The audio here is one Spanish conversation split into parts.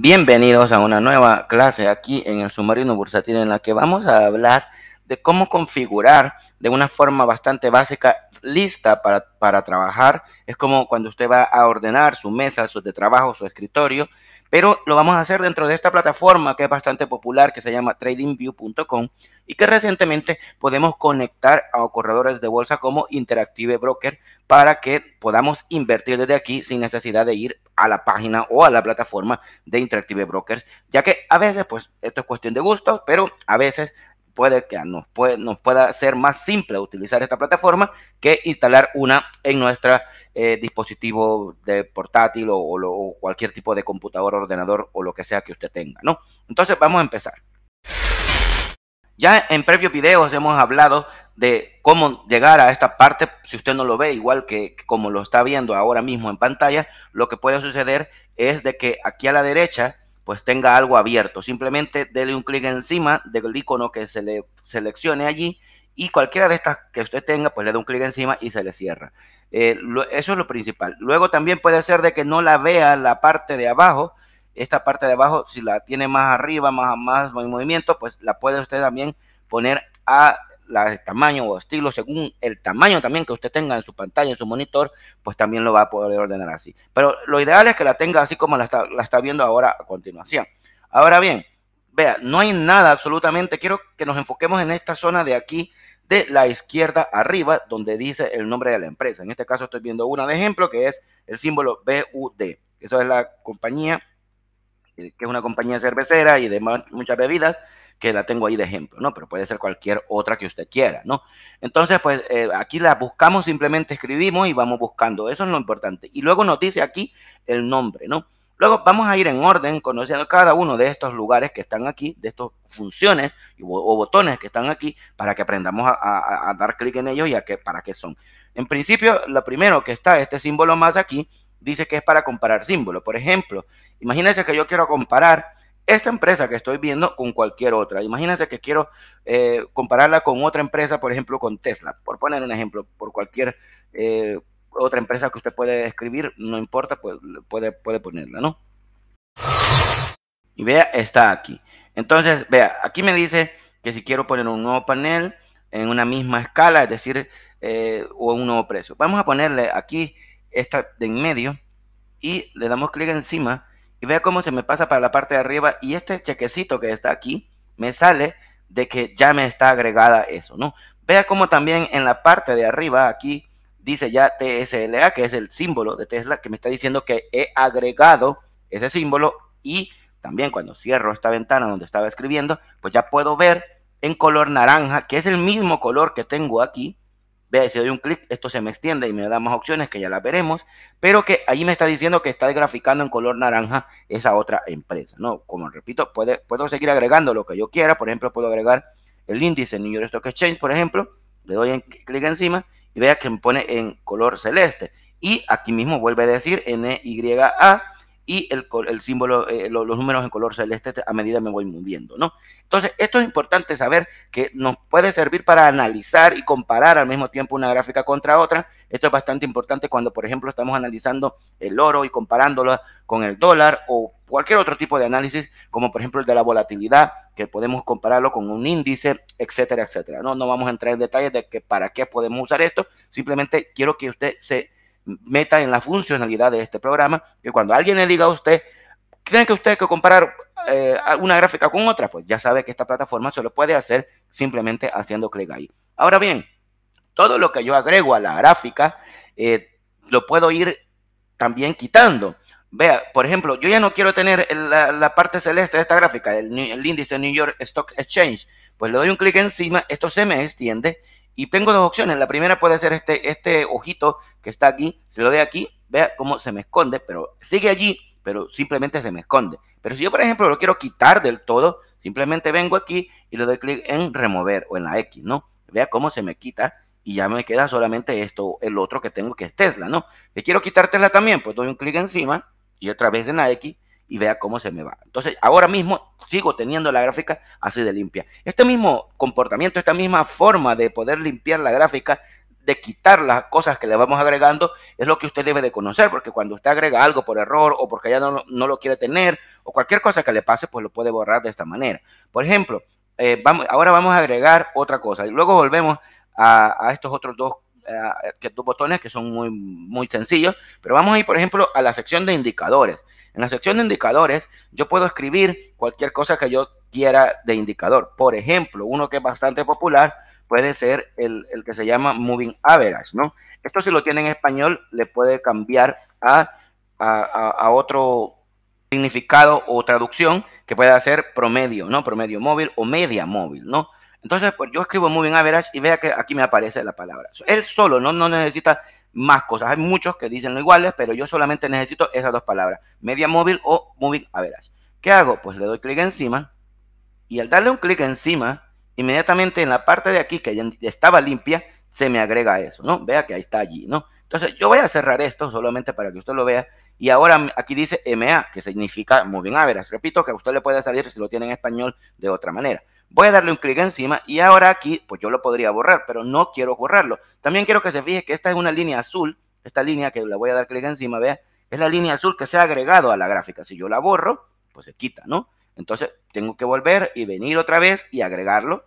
Bienvenidos a una nueva clase aquí en el submarino bursatil en la que vamos a hablar de cómo configurar de una forma bastante básica lista para, para trabajar. Es como cuando usted va a ordenar su mesa, su de trabajo, su escritorio pero lo vamos a hacer dentro de esta plataforma que es bastante popular, que se llama tradingview.com y que recientemente podemos conectar a corredores de bolsa como Interactive Broker para que podamos invertir desde aquí sin necesidad de ir a la página o a la plataforma de Interactive Brokers, ya que a veces, pues, esto es cuestión de gusto, pero a veces puede, que nos, puede, nos pueda ser más simple utilizar esta plataforma que instalar una en nuestro eh, dispositivo de portátil o, cualquier tipo de computador, ordenador o lo que sea que usted tenga, ¿no? Entonces vamos a empezar. Ya en previos videos hemos hablado de cómo llegar a esta parte, si usted no lo ve igual que como lo está viendo ahora mismo en pantalla, lo que puede suceder es de que aquí a la derecha pues tenga algo abierto. Simplemente dele un clic encima del icono que se le seleccione allí y cualquiera de estas que usted tenga, pues le dé un clic encima y se le cierra. Eh, eso es lo principal. Luego también puede ser de que no la vea la parte de abajo. Esta parte de abajo, si la tiene más arriba, más, más movimiento, pues la puede usted también poner a el tamaño o estilo, según el tamaño también que usted tenga en su pantalla, en su monitor, pues también lo va a poder ordenar así. Pero lo ideal es que la tenga así como la está, la está viendo ahora a continuación. Ahora bien, vea, no hay nada absolutamente, quiero que nos enfoquemos en esta zona de aquí, de la izquierda arriba, donde dice el nombre de la empresa. En este caso estoy viendo una de ejemplo que es el símbolo BUD. Eso es la compañía que es una compañía cervecera y de muchas bebidas, que la tengo ahí de ejemplo, ¿no? Pero puede ser cualquier otra que usted quiera, ¿no? Entonces, pues eh, aquí la buscamos, simplemente escribimos y vamos buscando, eso es lo importante. Y luego nos aquí el nombre, ¿no? Luego vamos a ir en orden conociendo cada uno de estos lugares que están aquí, de estas funciones o botones que están aquí, para que aprendamos a, dar clic en ellos y a que, para qué son. En principio, lo primero que está este símbolo más aquí dice que es para comparar símbolos. Por ejemplo, imagínense que yo quiero comparar esta empresa que estoy viendo con cualquier otra. Imagínense que quiero eh, compararla con otra empresa, por ejemplo, con Tesla, por poner un ejemplo, por cualquier eh, otra empresa que usted puede escribir, no importa, pues, puede, puede ponerla, ¿no? Y vea, está aquí. Entonces, vea, aquí me dice que si quiero poner un nuevo panel en una misma escala, es decir, eh, o un nuevo precio. Vamos a ponerle aquí esta de en medio, y le damos clic encima y vea cómo se me pasa para la parte de arriba y este chequecito que está aquí me sale de que ya me está agregada eso, ¿no? Vea cómo también en la parte de arriba aquí dice ya TSLA, que es el símbolo de Tesla, que me está diciendo que he agregado ese símbolo y también cuando cierro esta ventana donde estaba escribiendo, pues ya puedo ver en color naranja, que es el mismo color que tengo aquí, Vea, si doy un clic, esto se me extiende y me da más opciones que ya la veremos, pero que ahí me está diciendo que está graficando en color naranja esa otra empresa, ¿no? Como repito, puedo seguir agregando lo que yo quiera, por ejemplo, puedo agregar el índice New York Stock Exchange, por ejemplo, le doy clic encima y vea que me pone en color celeste. Y aquí mismo vuelve a decir NYA y el, el símbolo, eh, los, números en color celeste a medida me voy moviendo, ¿no? Entonces, esto es importante saber que nos puede servir para analizar y comparar al mismo tiempo una gráfica contra otra. Esto es bastante importante cuando, por ejemplo, estamos analizando el oro y comparándolo con el dólar o cualquier otro tipo de análisis, como por ejemplo el de la volatilidad, que podemos compararlo con un índice, etcétera, etcétera. No, no vamos a entrar en detalles de que para qué podemos usar esto, simplemente quiero que usted se meta en la funcionalidad de este programa, que cuando alguien le diga a usted, tiene que usted que comparar eh, una gráfica con otra? Pues ya sabe que esta plataforma se lo puede hacer simplemente haciendo clic ahí. Ahora bien, todo lo que yo agrego a la gráfica eh, lo puedo ir también quitando. Vea, por ejemplo, yo ya no quiero tener la, parte celeste de esta gráfica, el, el índice New York Stock Exchange. Pues le doy un clic encima, esto se me extiende y tengo dos opciones. La primera puede ser este, este ojito que está aquí. Se lo doy aquí. Vea cómo se me esconde, pero sigue allí, pero simplemente se me esconde. Pero si yo, por ejemplo, lo quiero quitar del todo, simplemente vengo aquí y le doy clic en remover o en la X, ¿no? Vea cómo se me quita y ya me queda solamente esto, el otro que tengo que es Tesla, ¿no? Que quiero quitar Tesla también, pues doy un clic encima y otra vez en la X y vea cómo se me va. Entonces, ahora mismo sigo teniendo la gráfica así de limpia. Este mismo comportamiento, esta misma forma de poder limpiar la gráfica, de quitar las cosas que le vamos agregando, es lo que usted debe de conocer, porque cuando usted agrega algo por error o porque ya no, no lo quiere tener o cualquier cosa que le pase, pues lo puede borrar de esta manera. Por ejemplo, eh, vamos, ahora vamos a agregar otra cosa y luego volvemos a estos otros dos eh, que dos botones que son muy, muy sencillos, pero vamos a ir, por ejemplo, a la sección de indicadores. En la sección de indicadores, yo puedo escribir cualquier cosa que yo quiera de indicador. Por ejemplo, uno que es bastante popular puede ser el, el que se llama Moving Average, ¿no? Esto si lo tiene en español, le puede cambiar a, a, a otro significado o traducción que pueda ser promedio, ¿no? Promedio móvil o media móvil, ¿no? Entonces, pues yo escribo moving average y vea que aquí me aparece la palabra. Él solo no, no necesita más cosas. Hay muchos que dicen lo iguales, pero yo solamente necesito esas dos palabras, media móvil o moving average. ¿Qué hago? Pues le doy clic encima y al darle un clic encima, inmediatamente en la parte de aquí que ya estaba limpia, se me agrega eso, ¿no? Vea que ahí está allí, ¿no? Entonces yo voy a cerrar esto solamente para que usted lo vea y ahora aquí dice MA, que significa Moving Average. Repito que a usted le puede salir si lo tiene en español de otra manera. Voy a darle un clic encima y ahora aquí, pues yo lo podría borrar, pero no quiero borrarlo. También quiero que se fije que esta es una línea azul, esta línea que le voy a dar clic encima, vea, es la línea azul que se ha agregado a la gráfica. Si yo la borro, pues se quita, ¿no? Entonces tengo que volver y venir otra vez y agregarlo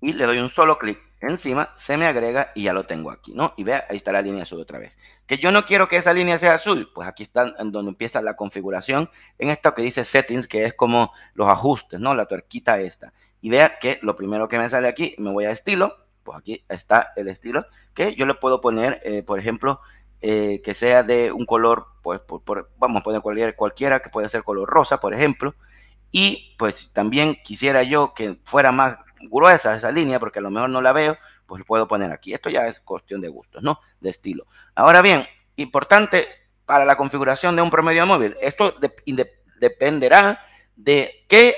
y le doy un solo clic encima, se me agrega y ya lo tengo aquí, ¿no? Y vea, ahí está la línea azul otra vez. Que yo no quiero que esa línea sea azul, pues aquí está donde empieza la configuración, en esto que dice settings, que es como los ajustes, ¿no? La tuerquita esta. Y vea que lo primero que me sale aquí, me voy a estilo, pues aquí está el estilo, que yo le puedo poner, eh, por ejemplo, eh, que sea de un color, pues vamos a poner cualquiera, que puede ser color rosa, por ejemplo. Y pues también quisiera yo que fuera más gruesa esa línea, porque a lo mejor no la veo, pues puedo poner aquí. Esto ya es cuestión de gustos, ¿no? De estilo. Ahora bien, importante para la configuración de un promedio móvil, esto dependerá de qué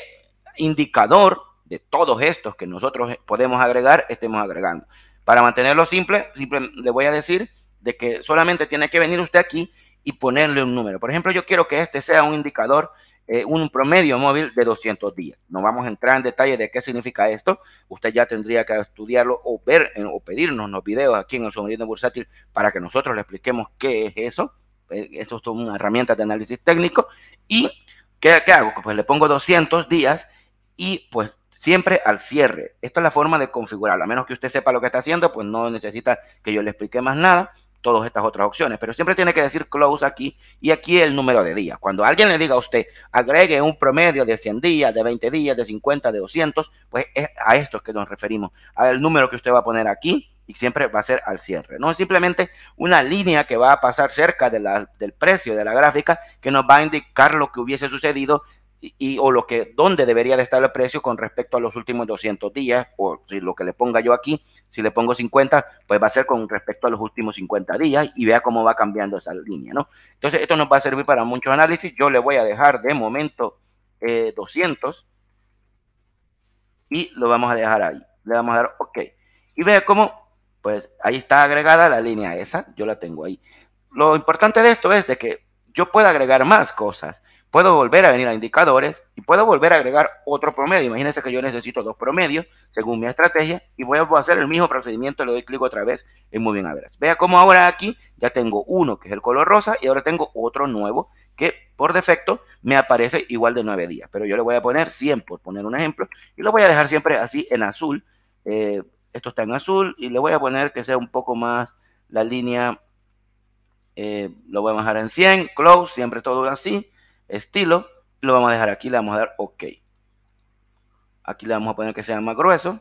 indicador de todos estos que nosotros podemos agregar, estemos agregando. Para mantenerlo simple, simple le voy a decir de que solamente tiene que venir usted aquí y ponerle un número. Por ejemplo, yo quiero que este sea un indicador eh, un promedio móvil de 200 días. No vamos a entrar en detalle de qué significa esto. Usted ya tendría que estudiarlo o ver o pedirnos los videos aquí en el submarino bursátil para que nosotros le expliquemos qué es eso. Eh, eso una herramienta de análisis técnico. ¿Y qué, hago? Pues le pongo 200 días y pues siempre al cierre. Esta es la forma de configurarlo. A menos que usted sepa lo que está haciendo, pues no necesita que yo le explique más nada todas estas otras opciones, pero siempre tiene que decir close aquí y aquí el número de días. Cuando alguien le diga a usted, agregue un promedio de 100 días, de 20 días, de 50, de 200, pues es a esto que nos referimos, al número que usted va a poner aquí y siempre va a ser al cierre. No es simplemente una línea que va a pasar cerca del precio de la gráfica que nos va a indicar lo que hubiese sucedido y, o lo que, dónde debería de estar el precio con respecto a los últimos 200 días, o si lo que le ponga yo aquí, si le pongo 50, pues va a ser con respecto a los últimos 50 días y vea cómo va cambiando esa línea, ¿no? Entonces, esto nos va a servir para muchos análisis. Yo le voy a dejar de momento 200 eh, y lo vamos a dejar ahí. Le vamos a dar OK. Y vea cómo, pues ahí está agregada la línea esa, yo la tengo ahí. Lo importante de esto es de que yo pueda agregar más cosas puedo volver a venir a indicadores y puedo volver a agregar otro promedio. Imagínense que yo necesito dos promedios según mi estrategia y voy a hacer el mismo procedimiento, le doy clic otra vez en a ver, Vea cómo ahora aquí ya tengo uno que es el color rosa y ahora tengo otro nuevo que por defecto me aparece igual de nueve días. Pero yo le voy a poner 100 por poner un ejemplo y lo voy a dejar siempre así en azul. Eh, esto está en azul y le voy a poner que sea un poco más la línea, eh, lo voy a bajar en 100, close, siempre todo así estilo. Lo vamos a dejar aquí, le vamos a dar OK. Aquí le vamos a poner que sea más grueso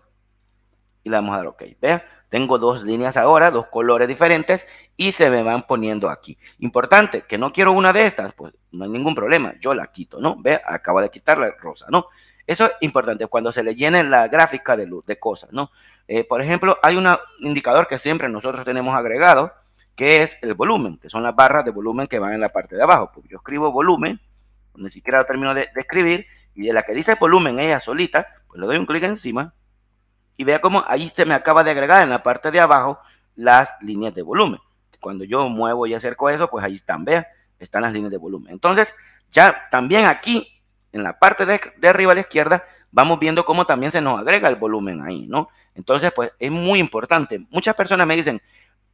y le vamos a dar OK. Vea, tengo dos líneas ahora, dos colores diferentes y se me van poniendo aquí. Importante, que no quiero una de estas, pues no hay ningún problema, yo la quito, ¿no? Vea, acabo de quitar la rosa, ¿no? Eso es importante, cuando se le llene la gráfica de luz, de cosas, ¿no? Eh, por ejemplo, hay un indicador que siempre nosotros tenemos agregado, que es el volumen, que son las barras de volumen que van en la parte de abajo. Pues yo escribo volumen ni siquiera lo termino de, escribir, y de la que dice volumen ella solita, pues le doy un clic encima y vea cómo ahí se me acaba de agregar en la parte de abajo las líneas de volumen. Cuando yo muevo y acerco eso, pues ahí están, vea, están las líneas de volumen. Entonces, ya también aquí, en la parte de, de arriba a la izquierda, vamos viendo cómo también se nos agrega el volumen ahí, ¿no? Entonces, pues es muy importante. Muchas personas me dicen,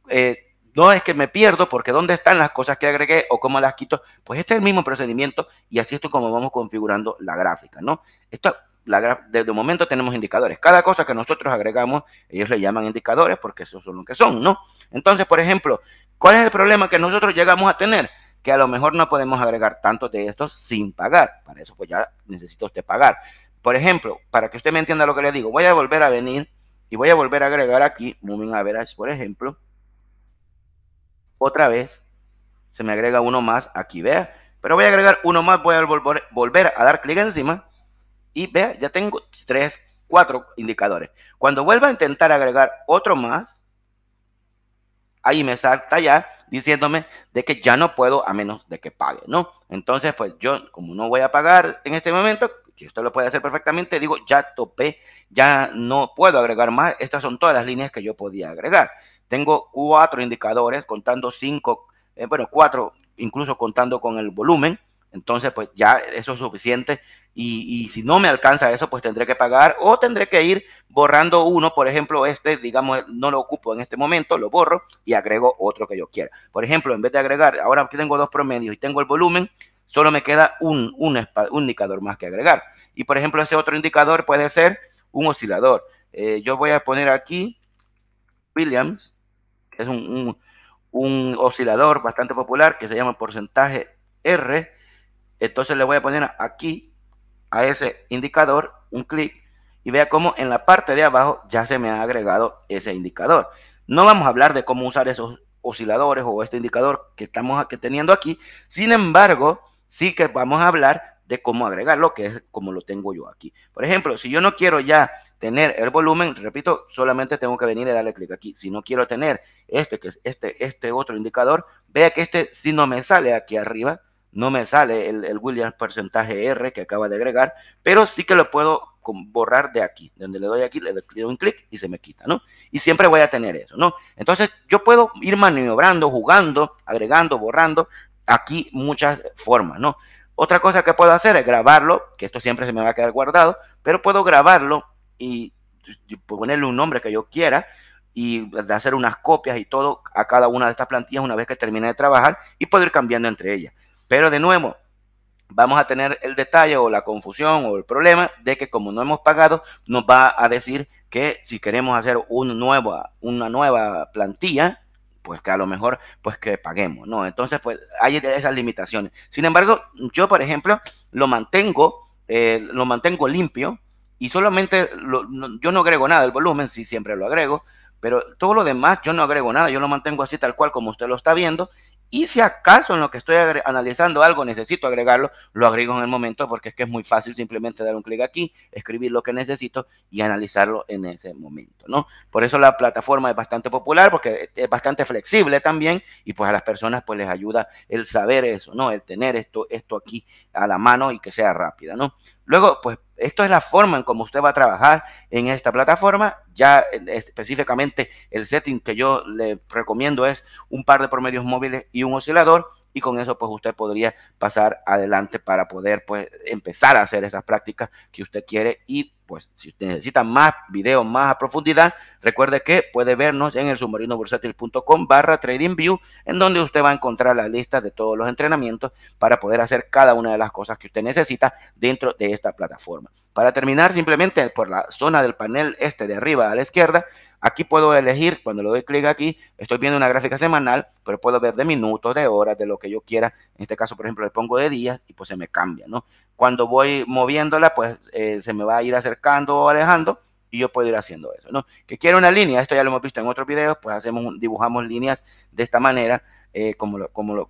eh, no es que me pierdo porque dónde están las cosas que agregué o cómo las quito. Pues este es el mismo procedimiento y así es como vamos configurando la gráfica, ¿no? Esto, la desde el momento tenemos indicadores. Cada cosa que nosotros agregamos, ellos le llaman indicadores porque esos son lo que son, ¿no? Entonces, por ejemplo, ¿cuál es el problema que nosotros llegamos a tener? Que a lo mejor no podemos agregar tantos de estos sin pagar. Para eso pues ya necesita usted pagar. Por ejemplo, para que usted me entienda lo que le digo, voy a volver a venir y voy a volver a agregar aquí a Average, por ejemplo otra vez. Se me agrega uno más aquí, vea. Pero voy a agregar uno más, voy a volver, a dar clic encima. Y vea, ya tengo tres, cuatro indicadores. Cuando vuelva a intentar agregar otro más, ahí me salta ya diciéndome de que ya no puedo a menos de que pague, ¿no? Entonces, pues yo, como no voy a pagar en este momento, y esto lo puede hacer perfectamente, digo, ya topé, ya no puedo agregar más. Estas son todas las líneas que yo podía agregar. Tengo cuatro indicadores, contando cinco, eh, bueno, cuatro, incluso contando con el volumen. Entonces, pues ya eso es suficiente. Y, si no me alcanza eso, pues tendré que pagar o tendré que ir borrando uno. Por ejemplo, este, digamos, no lo ocupo en este momento, lo borro y agrego otro que yo quiera. Por ejemplo, en vez de agregar, ahora que tengo dos promedios y tengo el volumen, solo me queda un, un, indicador más que agregar. Y por ejemplo, ese otro indicador puede ser un oscilador. Eh, yo voy a poner aquí Williams es un, un, oscilador bastante popular que se llama porcentaje R. Entonces le voy a poner aquí a ese indicador un clic y vea cómo en la parte de abajo ya se me ha agregado ese indicador. No vamos a hablar de cómo usar esos osciladores o este indicador que estamos teniendo aquí. Sin embargo, sí que vamos a hablar de cómo agregarlo, que es como lo tengo yo aquí. Por ejemplo, si yo no quiero ya tener el volumen, repito, solamente tengo que venir y darle clic aquí. Si no quiero tener este, que es este, este otro indicador, vea que este si no me sale aquí arriba, no me sale el, el Williams porcentaje R que acaba de agregar, pero sí que lo puedo borrar de aquí, donde le doy aquí, le doy un clic y se me quita, ¿no? Y siempre voy a tener eso, ¿no? Entonces yo puedo ir maniobrando, jugando, agregando, borrando, aquí muchas formas, ¿no? Otra cosa que puedo hacer es grabarlo, que esto siempre se me va a quedar guardado, pero puedo grabarlo y ponerle un nombre que yo quiera y hacer unas copias y todo a cada una de estas plantillas una vez que termine de trabajar y poder ir cambiando entre ellas. Pero de nuevo, vamos a tener el detalle o la confusión o el problema de que como no hemos pagado, nos va a decir que si queremos hacer un nuevo, una nueva plantilla, pues que a lo mejor, pues que paguemos, ¿no? Entonces, pues hay esas limitaciones. Sin embargo, yo, por ejemplo, lo mantengo, eh, lo mantengo limpio y solamente lo, yo no agrego nada, el volumen sí siempre lo agrego, pero todo lo demás yo no agrego nada, yo lo mantengo así tal cual como usted lo está viendo y si acaso en lo que estoy analizando algo necesito agregarlo, lo agrego en el momento porque es que es muy fácil simplemente dar un clic aquí, escribir lo que necesito y analizarlo en ese momento, ¿no? Por eso la plataforma es bastante popular porque es bastante flexible también y pues a las personas pues les ayuda el saber eso, ¿no? El tener esto, esto aquí a la mano y que sea rápida, ¿no? Luego, pues esto es la forma en cómo usted va a trabajar en esta plataforma. Ya eh, específicamente el setting que yo le recomiendo es un par de promedios móviles y un oscilador y con eso pues usted podría pasar adelante para poder pues empezar a hacer esas prácticas que usted quiere y pues si usted necesita más videos más a profundidad, recuerde que puede vernos en el submarinoversátil.com barra tradingview, en donde usted va a encontrar la lista de todos los entrenamientos para poder hacer cada una de las cosas que usted necesita dentro de esta plataforma. Para terminar, simplemente por la zona del panel este de arriba a la izquierda, Aquí puedo elegir, cuando le doy clic aquí, estoy viendo una gráfica semanal, pero puedo ver de minutos, de horas, de lo que yo quiera. En este caso, por ejemplo, le pongo de días y pues se me cambia, ¿no? Cuando voy moviéndola, pues eh, se me va a ir acercando o alejando y yo puedo ir haciendo eso, ¿no? Que quiero una línea, esto ya lo hemos visto en otros videos, pues hacemos, dibujamos líneas de esta manera, eh, como lo, como lo,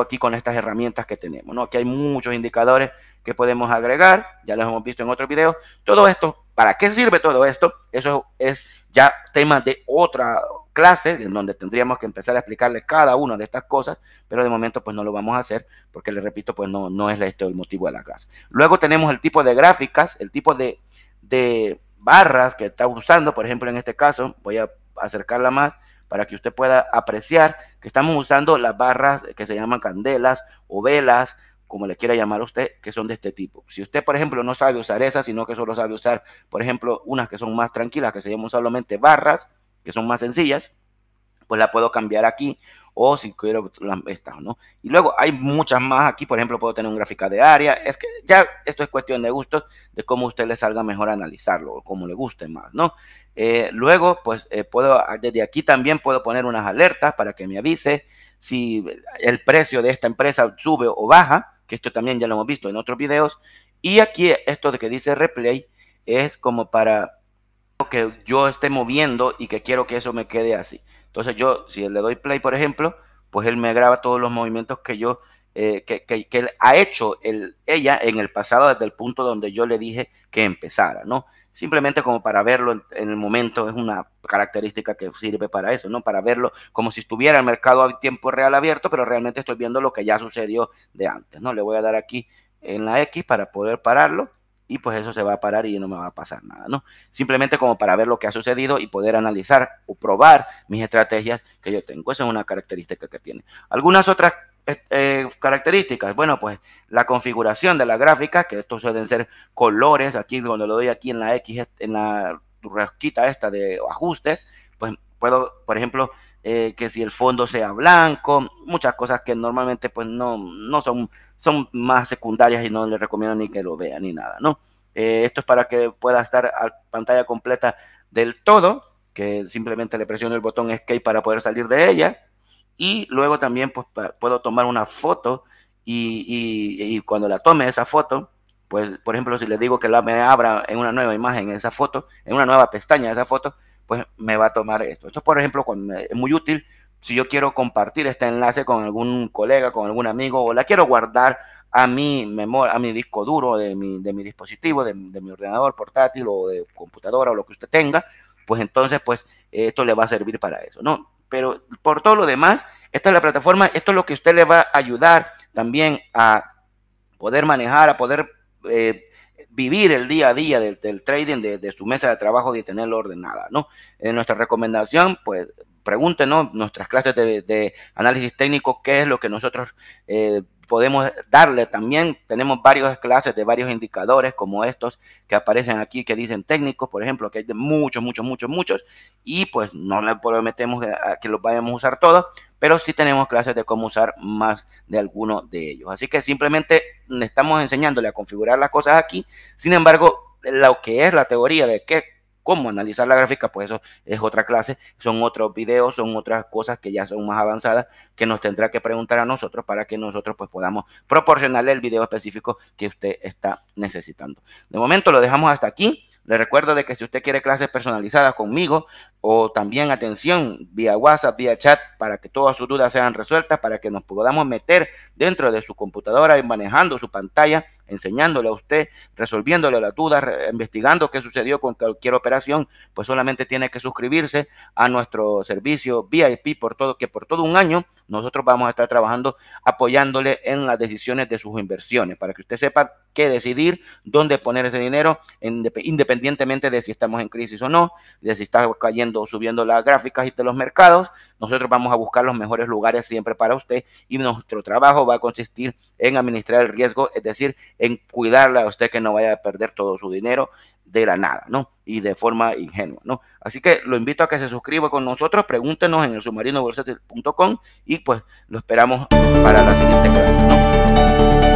aquí con estas herramientas que tenemos, ¿no? Aquí hay muchos indicadores que podemos agregar, ya los hemos visto en otros videos. Todo esto ¿Para qué sirve todo esto? Eso es ya tema de otra clase en donde tendríamos que empezar a explicarle cada una de estas cosas, pero de momento pues no lo vamos a hacer porque le repito pues no, no es este el motivo de la clase. Luego tenemos el tipo de gráficas, el tipo de, de barras que está usando, por ejemplo en este caso voy a acercarla más para que usted pueda apreciar que estamos usando las barras que se llaman candelas o velas, como le quiera llamar a usted, que son de este tipo. Si usted, por ejemplo, no sabe usar esas, sino que solo sabe usar, por ejemplo, unas que son más tranquilas, que se llaman solamente barras, que son más sencillas, pues la puedo cambiar aquí o si quiero estas, ¿no? Y luego hay muchas más aquí, por ejemplo, puedo tener un gráfico de área, es que ya esto es cuestión de gustos, de cómo usted le salga mejor analizarlo, o como le guste más, ¿no? Eh, luego, pues eh, puedo, ah, desde aquí también puedo poner unas alertas para que me avise si el precio de esta empresa sube o baja, que esto también ya lo hemos visto en otros videos. Y aquí esto de que dice replay es como para que yo esté moviendo y que quiero que eso me quede así. Entonces yo, si le doy play, por ejemplo, pues él me graba todos los movimientos que yo, eh, que, que, que él ha hecho el, ella en el pasado desde el punto donde yo le dije que empezara, ¿no? simplemente como para verlo en, el momento, es una característica que sirve para eso, ¿no? Para verlo como si estuviera el mercado a tiempo real abierto, pero realmente estoy viendo lo que ya sucedió de antes, ¿no? Le voy a dar aquí en la X para poder pararlo y pues eso se va a parar y no me va a pasar nada, ¿no? Simplemente como para ver lo que ha sucedido y poder analizar o probar mis estrategias que yo tengo. Esa es una característica que tiene. Algunas otras eh, características? Bueno, pues la configuración de la gráfica, que estos suelen ser colores, aquí cuando lo doy aquí en la X, en la rosquita esta de ajustes, pues puedo, por ejemplo, eh, que si el fondo sea blanco, muchas cosas que normalmente pues no, no son, son más secundarias y no les recomiendo ni que lo vea ni nada, ¿no? Eh, esto es para que pueda estar a pantalla completa del todo, que simplemente le presiono el botón escape para poder salir de ella. Y luego también pues, puedo tomar una foto y, cuando la tome esa foto, pues por ejemplo si le digo que la me abra en una nueva imagen esa foto, en una nueva pestaña esa foto, pues me va a tomar esto. Esto por ejemplo es muy útil si yo quiero compartir este enlace con algún colega, con algún amigo o la quiero guardar a mi memoria, a mi disco duro de mi, dispositivo, de, de, mi ordenador portátil o de computadora o lo que usted tenga, pues entonces pues esto le va a servir para eso, ¿no? pero por todo lo demás, esta es la plataforma, esto es lo que usted le va a ayudar también a poder manejar, a poder eh, vivir el día a día del, trading, de, su mesa de trabajo, y tenerlo ordenada, ¿no? En eh, nuestra recomendación, pues pregúntenos nuestras clases de, análisis técnico, qué es lo que nosotros eh, podemos darle. También tenemos varias clases de varios indicadores como estos que aparecen aquí, que dicen técnicos, por ejemplo, que hay de muchos, muchos, muchos, muchos. Y pues no le prometemos que los vayamos a usar todos, pero sí tenemos clases de cómo usar más de alguno de ellos. Así que simplemente estamos enseñándole a configurar las cosas aquí. Sin embargo, lo que es la teoría de qué cómo analizar la gráfica, pues eso es otra clase, son otros videos, son otras cosas que ya son más avanzadas que nos tendrá que preguntar a nosotros para que nosotros pues podamos proporcionarle el video específico que usted está necesitando. De momento lo dejamos hasta aquí. Le recuerdo de que si usted quiere clases personalizadas conmigo, o también atención vía WhatsApp, vía chat, para que todas sus dudas sean resueltas, para que nos podamos meter dentro de su computadora y manejando su pantalla, enseñándole a usted, resolviéndole las dudas, investigando qué sucedió con cualquier operación, pues solamente tiene que suscribirse a nuestro servicio VIP por todo, que por todo un año nosotros vamos a estar trabajando apoyándole en las decisiones de sus inversiones, para que usted sepa qué decidir, dónde poner ese dinero, independientemente de si estamos en crisis o no, de si está cayendo subiendo, las gráficas y de los mercados. Nosotros vamos a buscar los mejores lugares siempre para usted y nuestro trabajo va a consistir en administrar el riesgo, es decir, en cuidarle a usted que no vaya a perder todo su dinero de la nada, ¿no? Y de forma ingenua, ¿no? Así que lo invito a que se suscriba con nosotros, pregúntenos en el submarino.com y pues lo esperamos para la siguiente clase,